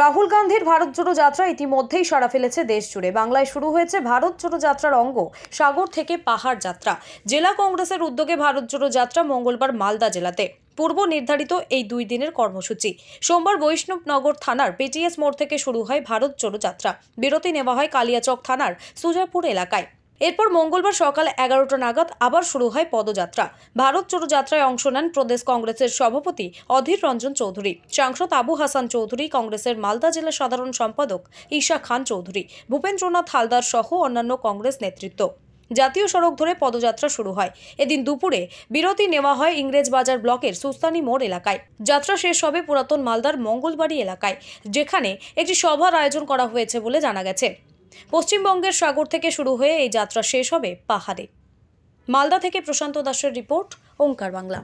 রাহুল গান্ধীর ভারত জোড়ো যাত্রা ইতিমধ্যেই সারা ফেলেছে দেশ জুড়ে বাংলায় শুরু হয়েছে ভারত জোড়ো যাত্রার অঙ্গ সাগর থেকে পাহাড় যাত্রা জেলা কংগ্রেসের উদ্যোগে ভারত জোড়ো যাত্রা মঙ্গলবার মালদা জেলাতে পূর্ব নির্ধারিত এই দুই দিনের কর্মসূচি সোমবার বৈষ্ণবনগর থানার পিটিএস মোড় থেকে শুরু হয় ভারত জোড়ো যাত্রা বিরতি নেওয়া হয় কালিয়াচক থানার সুজাপুর এলাকায় এরপর মঙ্গলবার সকাল এগারোটা নাগাদ আবার শুরু হয় পদযাত্রা ভারত জোড়ো যাত্রায় অংশ নেন প্রদেশ কংগ্রেসের সভাপতি অধীর রঞ্জন চৌধুরী সাংসদ আবু হাসান চৌধুরী কংগ্রেসের মালদা জেলা সাধারণ সম্পাদক ঈশা খান চৌধুরী ভূপেন্দ্রনাথ হালদার সহ অন্যান্য কংগ্রেস নেতৃত্ব জাতীয় সড়ক ধরে পদযাত্রা শুরু হয় এদিন দুপুরে বিরতি নেওয়া হয় ইংরেজবাজার ব্লকের সুস্তানি মোড় এলাকায় যাত্রা শেষ হবে পুরাতন মালদার মঙ্গলবাড়ি এলাকায় যেখানে একটি সভার আয়োজন করা হয়েছে বলে জানা গেছে পশ্চিমবঙ্গের সাগর থেকে শুরু হয়ে এই যাত্রা শেষ হবে পাহাড়ে মালদা থেকে প্রশান্ত দাসের রিপোর্ট ওঙ্কার বাংলা